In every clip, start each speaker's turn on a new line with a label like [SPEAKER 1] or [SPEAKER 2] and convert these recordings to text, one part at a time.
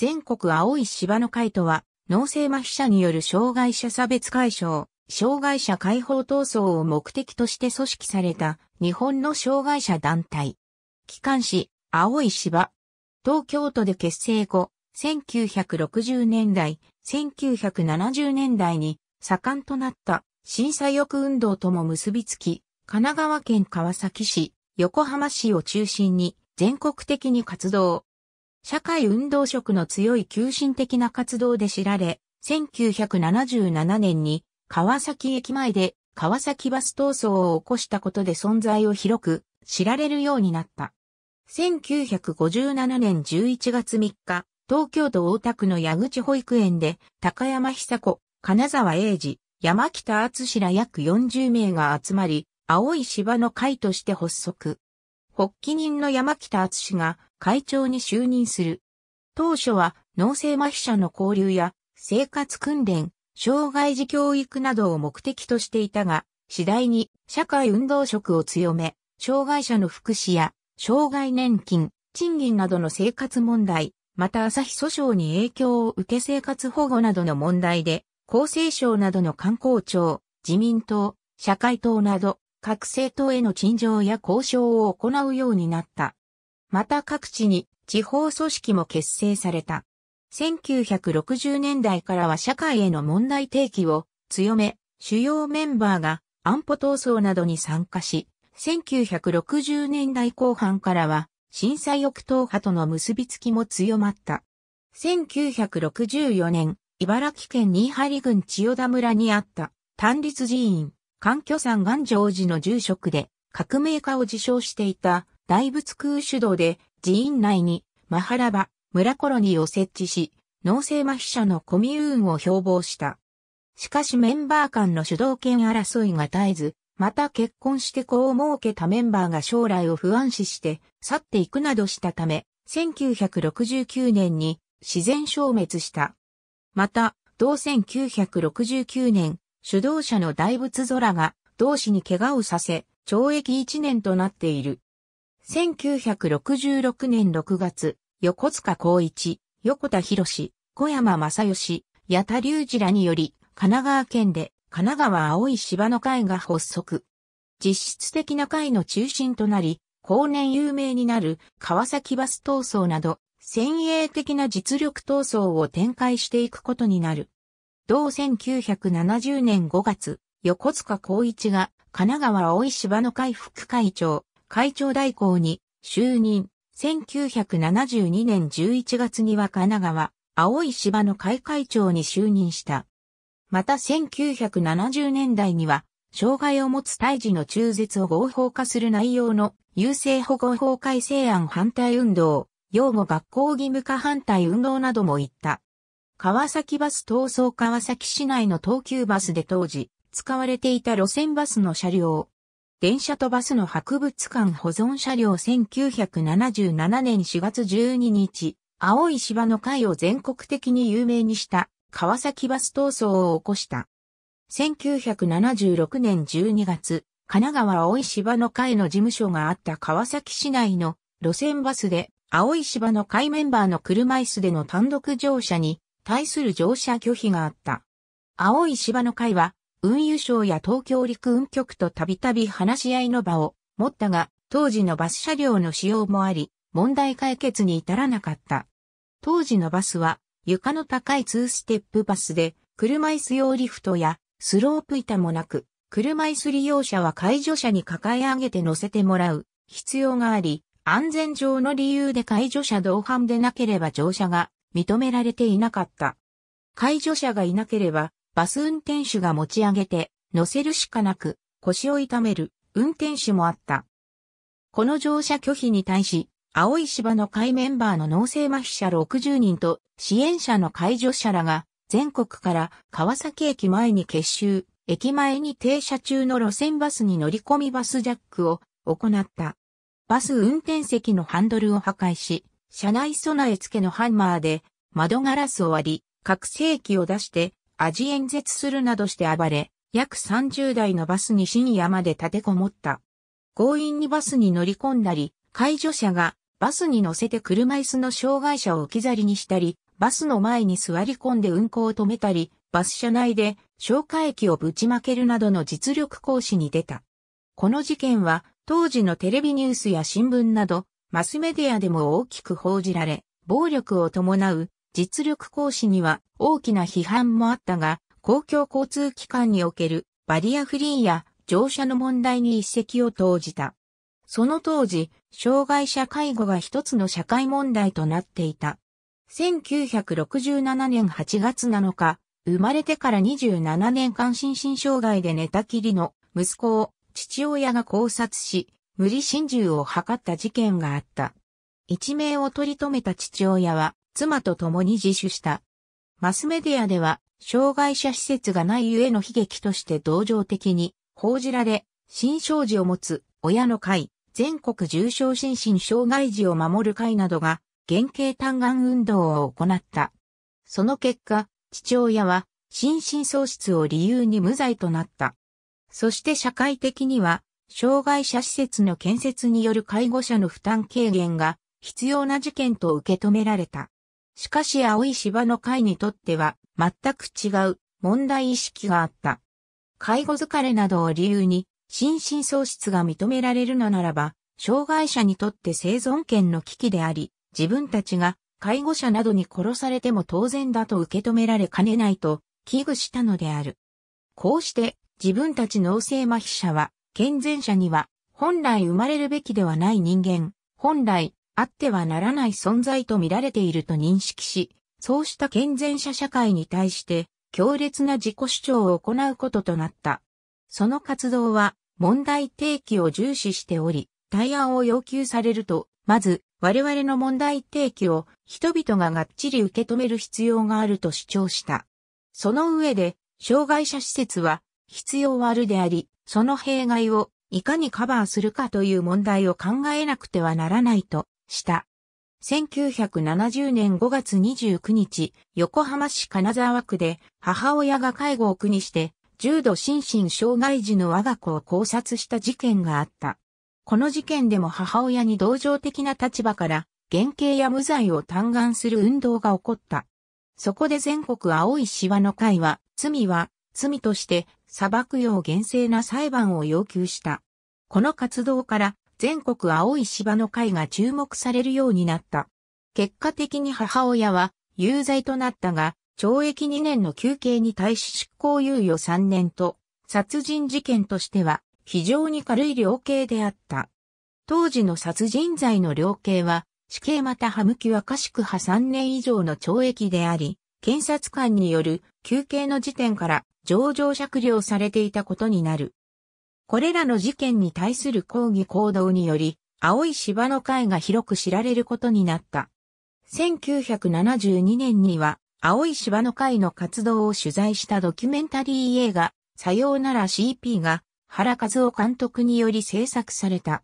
[SPEAKER 1] 全国青い芝の会とは、脳性麻痺者による障害者差別解消、障害者解放闘争を目的として組織された日本の障害者団体。機関誌、青い芝。東京都で結成後、1960年代、1970年代に盛んとなった震災抑運動とも結びつき、神奈川県川崎市、横浜市を中心に全国的に活動。社会運動色の強い急進的な活動で知られ、1977年に川崎駅前で川崎バス闘争を起こしたことで存在を広く知られるようになった。1957年11月3日、東京都大田区の矢口保育園で高山久子、金沢英二、山北厚ら約40名が集まり、青い芝の会として発足。発起人の山北厚が会長に就任する。当初は脳性麻痺者の交流や生活訓練、障害児教育などを目的としていたが、次第に社会運動職を強め、障害者の福祉や障害年金、賃金などの生活問題、また朝日訴訟に影響を受け生活保護などの問題で、厚生省などの官公庁、自民党、社会党など、各政党への陳情や交渉を行うようになった。また各地に地方組織も結成された。1960年代からは社会への問題提起を強め、主要メンバーが安保闘争などに参加し、1960年代後半からは震災翼党派との結びつきも強まった。1964年、茨城県新張郡千代田村にあった単立寺院、環境山岩城寺の住職で革命家を自称していた大仏空主導で寺院内にマハラバ、村コロニーを設置し、農政麻痺者のコミューンを標榜した。しかしメンバー間の主導権争いが絶えず、また結婚して子を設けたメンバーが将来を不安視して去っていくなどしたため、1969年に自然消滅した。また、同1969年、主導者の大仏空が同志に怪我をさせ、懲役1年となっている。1966年6月、横塚光一、横田博小山正義、八田隆二らにより、神奈川県で、神奈川青い芝の会が発足。実質的な会の中心となり、後年有名になる川崎バス闘争など、先鋭的な実力闘争を展開していくことになる。同1970年5月、横塚光一が神奈川青い芝の会副会長、会長代行に就任。1972年11月には神奈川、青い芝の会会長に就任した。また1970年代には、障害を持つ胎児の中絶を合法化する内容の優生保護法改正案反対運動、養護学校義務化反対運動なども言った。川崎バス闘争川崎市内の東急バスで当時、使われていた路線バスの車両、電車とバスの博物館保存車両1977年4月12日、青い芝の会を全国的に有名にした川崎バス闘争を起こした。1976年12月、神奈川青い芝の会の事務所があった川崎市内の路線バスで青い芝の会メンバーの車椅子での単独乗車に対する乗車拒否があった。青い芝の会は運輸省や東京陸運局とたびたび話し合いの場を持ったが、当時のバス車両の使用もあり、問題解決に至らなかった。当時のバスは、床の高い2ステップバスで、車椅子用リフトやスロープ板もなく、車椅子利用者は介助者に抱え上げて乗せてもらう必要があり、安全上の理由で介助者同伴でなければ乗車が認められていなかった。介助者がいなければバス運転手が持ち上げて、乗せるしかなく、腰を痛める、運転手もあった。この乗車拒否に対し、青い芝の会メンバーの脳性麻痺者60人と支援者の介助者らが全国から川崎駅前に結集、駅前に停車中の路線バスに乗り込みバスジャックを行った。バス運転席のハンドルを破壊し、車内備え付けのハンマーで窓ガラスを割り、拡声器を出して味演説するなどして暴れ、約30台のバスに深夜まで立てこもった。強引にバスに乗り込んだり、介助者がバスに乗せて車椅子の障害者を置き去りにしたり、バスの前に座り込んで運行を止めたり、バス車内で消火液をぶちまけるなどの実力行使に出た。この事件は当時のテレビニュースや新聞などマスメディアでも大きく報じられ、暴力を伴う実力行使には大きな批判もあったが、公共交通機関におけるバリアフリーや乗車の問題に一石を投じた。その当時、障害者介護が一つの社会問題となっていた。1967年8月7日、生まれてから27年間心身障害で寝たきりの息子を父親が考察し、無理心中を図った事件があった。一命を取り留めた父親は、妻と共に自首した。マスメディアでは、障害者施設がないゆえの悲劇として同情的に報じられ、新生児を持つ親の会、全国重症心身障害児を守る会などが、原型嘆願運動を行った。その結果、父親は、心神喪失を理由に無罪となった。そして社会的には、障害者施設の建設による介護者の負担軽減が必要な事件と受け止められた。しかし青い芝の会にとっては全く違う問題意識があった。介護疲れなどを理由に心神喪失が認められるのならば、障害者にとって生存権の危機であり、自分たちが介護者などに殺されても当然だと受け止められかねないと危惧したのである。こうして自分たち脳性麻痺者は健全者には本来生まれるべきではない人間、本来あってはならない存在と見られていると認識し、そうした健全者社会に対して強烈な自己主張を行うこととなった。その活動は問題提起を重視しており、対案を要求されると、まず我々の問題提起を人々ががっちり受け止める必要があると主張した。その上で、障害者施設は必要あるであり、その弊害をいかにカバーするかという問題を考えなくてはならないとした。1970年5月29日、横浜市金沢区で母親が介護を苦にして重度心身障害児の我が子を考察した事件があった。この事件でも母親に同情的な立場から減刑や無罪を嘆願する運動が起こった。そこで全国青いシワの会は、罪は、罪として、裁くよう厳正な裁判を要求した。この活動から、全国青い芝の会が注目されるようになった。結果的に母親は有罪となったが、懲役2年の休刑に対し執行猶予3年と、殺人事件としては非常に軽い量刑であった。当時の殺人罪の量刑は、死刑またはむきは可しく派3年以上の懲役であり、検察官による休刑の時点から上場酌量されていたことになる。これらの事件に対する抗議行動により、青い芝の会が広く知られることになった。1972年には、青い芝の会の活動を取材したドキュメンタリー映画、さようなら CP が、原和夫監督により制作された。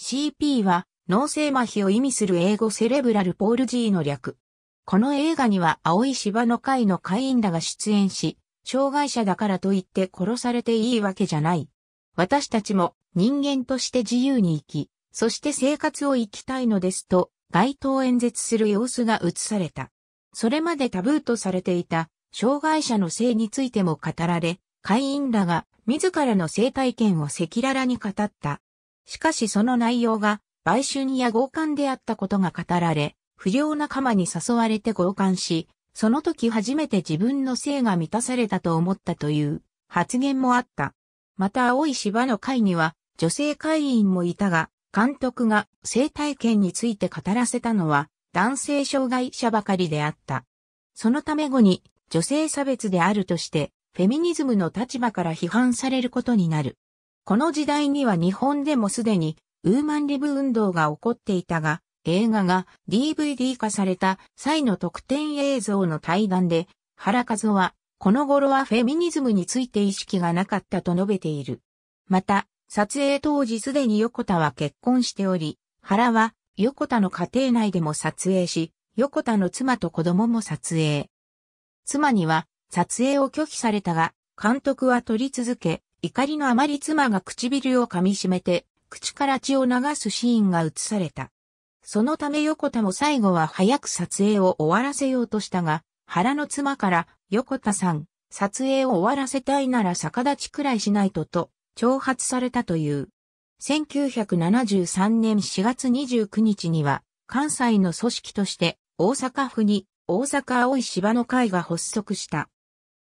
[SPEAKER 1] CP は、脳性麻痺を意味する英語セレブラルポール G の略。この映画には青い芝の会の会員らが出演し、障害者だからといって殺されていいわけじゃない。私たちも人間として自由に生き、そして生活を生きたいのですと、街頭演説する様子が映された。それまでタブーとされていた、障害者の性についても語られ、会員らが自らの性体験を赤裸々に語った。しかしその内容が、売春や強姦であったことが語られ、不良仲間に誘われて強姦し、その時初めて自分の性が満たされたと思ったという発言もあった。また青い芝の会には女性会員もいたが、監督が生体験について語らせたのは男性障害者ばかりであった。そのため後に女性差別であるとして、フェミニズムの立場から批判されることになる。この時代には日本でもすでにウーマンリブ運動が起こっていたが、映画が DVD 化された際の特典映像の対談で、原和夫はこの頃はフェミニズムについて意識がなかったと述べている。また、撮影当時すでに横田は結婚しており、原は横田の家庭内でも撮影し、横田の妻と子供も撮影。妻には撮影を拒否されたが、監督は撮り続け、怒りのあまり妻が唇を噛み締めて、口から血を流すシーンが映された。そのため横田も最後は早く撮影を終わらせようとしたが、原の妻から横田さん、撮影を終わらせたいなら逆立ちくらいしないとと、挑発されたという。1973年4月29日には、関西の組織として、大阪府に、大阪青い芝の会が発足した。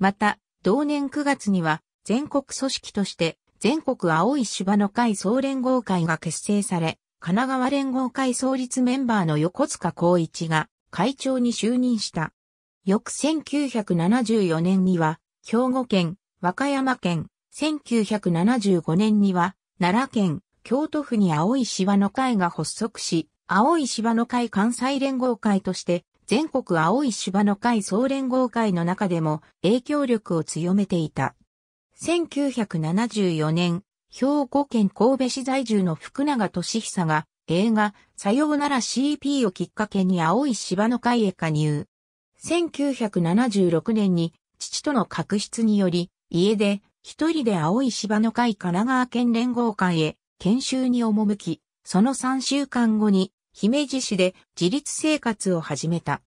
[SPEAKER 1] また、同年9月には、全国組織として、全国青い芝の会総連合会が結成され、神奈川連合会創立メンバーの横塚光一が会長に就任した。翌1974年には、兵庫県、和歌山県、1975年には、奈良県、京都府に青い芝の会が発足し、青い芝の会関西連合会として、全国青い芝の会総連合会の中でも影響力を強めていた。1974年、兵庫県神戸市在住の福永俊久が映画、さようなら CP をきっかけに青い芝の会へ加入。1976年に父との確執により、家で一人で青い芝の会神奈川県連合会へ研修に赴き、その3週間後に姫路市で自立生活を始めた。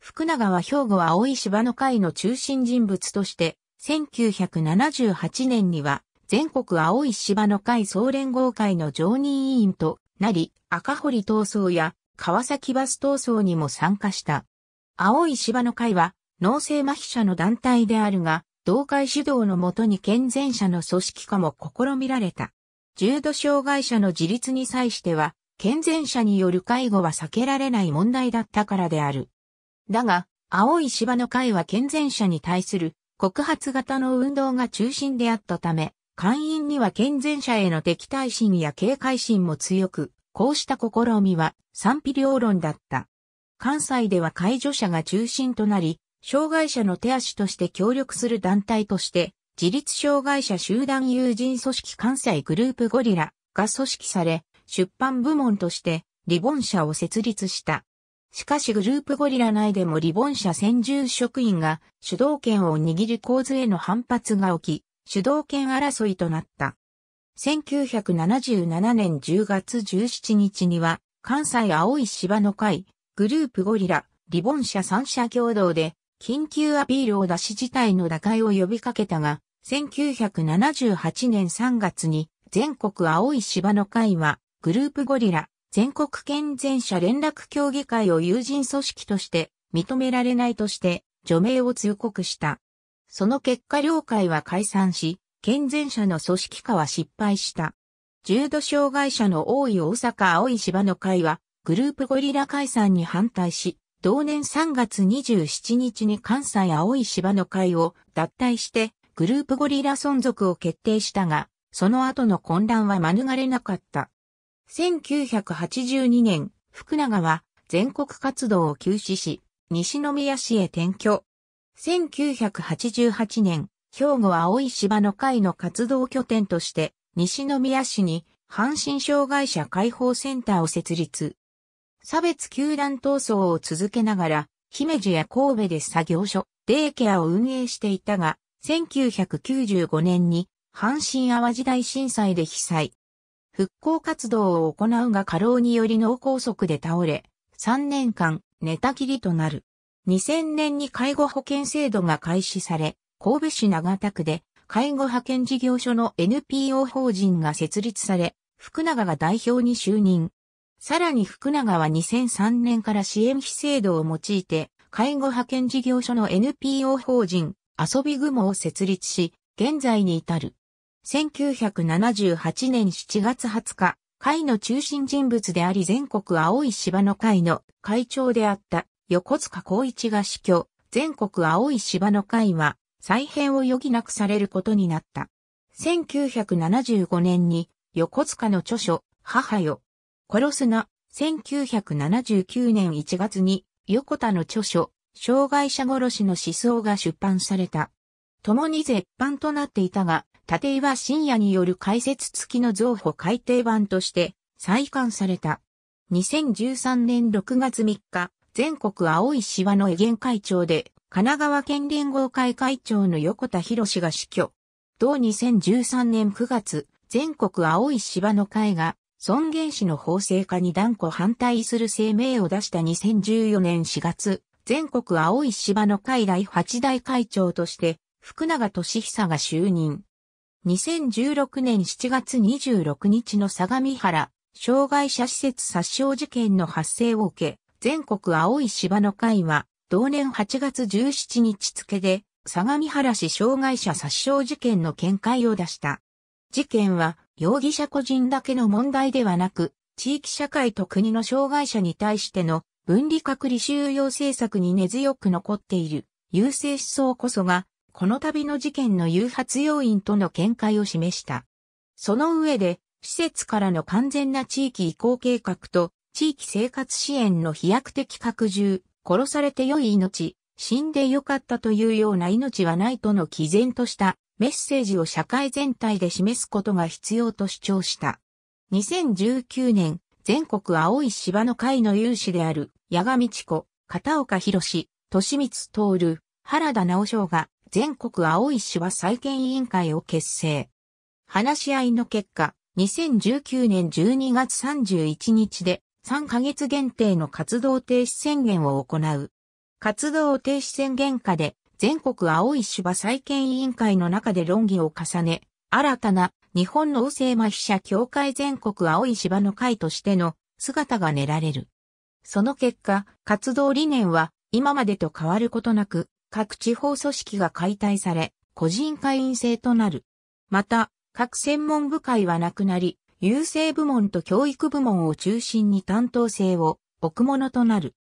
[SPEAKER 1] 福永は兵庫青い芝の会の中心人物として、1978年には全国青い芝の会総連合会の常任委員となり、赤堀闘争や川崎バス闘争にも参加した。青い芝の会は、脳性麻痺者の団体であるが、同会指導のもとに健全者の組織化も試みられた。重度障害者の自立に際しては、健全者による介護は避けられない問題だったからである。だが、青い芝の会は健全者に対する告発型の運動が中心であったため、会員には健全者への敵対心や警戒心も強く、こうした試みは賛否両論だった。関西では介助者が中心となり、障害者の手足として協力する団体として、自立障害者集団友人組織関西グループゴリラが組織され、出版部門としてリボン社を設立した。しかしグループゴリラ内でもリボン社専従職員が主導権を握る構図への反発が起き、主導権争いとなった。1977年10月17日には、関西青い芝の会、グループゴリラ、リボン社三社共同で、緊急アピールを出し事態の打開を呼びかけたが、1978年3月に全国青い芝の会は、グループゴリラ、全国健全者連絡協議会を友人組織として認められないとして除名を通告した。その結果両会は解散し、健全者の組織化は失敗した。重度障害者の多い大阪青い芝の会はグループゴリラ解散に反対し、同年3月27日に関西青い芝の会を脱退してグループゴリラ存続を決定したが、その後の混乱は免れなかった。1982年、福永は全国活動を休止し、西宮市へ転居。1988年、兵庫青い芝の会の活動拠点として、西宮市に阪神障害者解放センターを設立。差別球団闘争を続けながら、姫路や神戸で作業所、デイケアを運営していたが、1995年に阪神淡路大震災で被災。復興活動を行うが過労により脳梗塞で倒れ、3年間寝たきりとなる。2000年に介護保険制度が開始され、神戸市長田区で介護派遣事業所の NPO 法人が設立され、福永が代表に就任。さらに福永は2003年から支援費制度を用いて、介護派遣事業所の NPO 法人、遊び雲を設立し、現在に至る。1978年7月20日、会の中心人物であり全国青い芝の会の会長であった横塚光一が死去、全国青い芝の会は再編を余儀なくされることになった。1975年に横塚の著書、母よ、殺すな、1979年1月に、横田の著書、障害者殺しの思想が出版された。共に絶版となっていたが、立岩深夜による解説付きの造法改訂版として再刊された。2013年6月3日、全国青い芝の営原会長で、神奈川県連合会会長の横田博が死去。同2013年9月、全国青い芝の会が尊厳死の法制化に断固反対する声明を出した2014年4月、全国青い芝の会第8代会長として、福永俊久が就任。2016年7月26日の相模原、障害者施設殺傷事件の発生を受け、全国青い芝の会は、同年8月17日付で、相模原市障害者殺傷事件の見解を出した。事件は、容疑者個人だけの問題ではなく、地域社会と国の障害者に対しての分離隔離収容政策に根強く残っている優勢思想こそが、この度の事件の誘発要因との見解を示した。その上で、施設からの完全な地域移行計画と、地域生活支援の飛躍的拡充、殺されて良い命、死んで良かったというような命はないとの毅然としたメッセージを社会全体で示すことが必要と主張した。2019年、全国青い芝の会の有志である、矢上智子、片岡博士、利光徹、原田直章が、全国青い芝再建委員会を結成。話し合いの結果、2019年12月31日で、3ヶ月限定の活動停止宣言を行う。活動停止宣言下で、全国青い芝再建委員会の中で論議を重ね、新たな日本の右性麻痺者協会全国青い芝の会としての姿が練られる。その結果、活動理念は今までと変わることなく、各地方組織が解体され、個人会員制となる。また、各専門部会はなくなり、優勢部門と教育部門を中心に担当制を置くものとなる。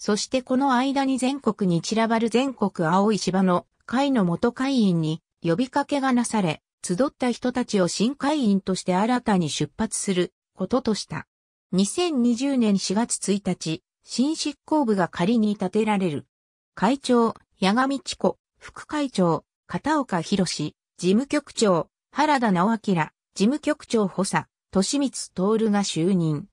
[SPEAKER 1] そしてこの間に全国に散らばる全国青い芝の会の元会員に呼びかけがなされ、集った人たちを新会員として新たに出発することとした。2020年4月1日、新執行部が仮に立てられる。会長、矢上智子、副会長、片岡博事務局長、原田直明、事務局長補佐、利光徹が就任。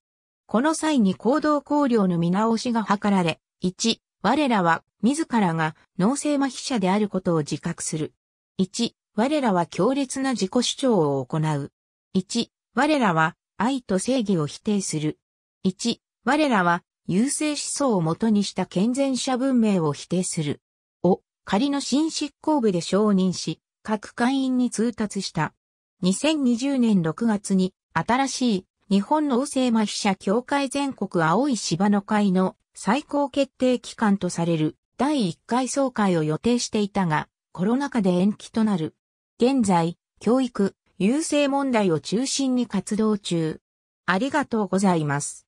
[SPEAKER 1] この際に行動考慮の見直しが図られ、1、我らは、自らが脳性麻痺者であることを自覚する。1、我らは強烈な自己主張を行う。1、我らは愛と正義を否定する。1、我らは優勢思想をもとにした健全者文明を否定する。を、仮の新執行部で承認し、各会員に通達した。2020年6月に、新しい日本脳性麻痺者協会全国青い芝の会の最高決定機関とされる第1回総会を予定していたが、コロナ禍で延期となる。現在、教育、優勢問題を中心に活動中。ありがとうございます。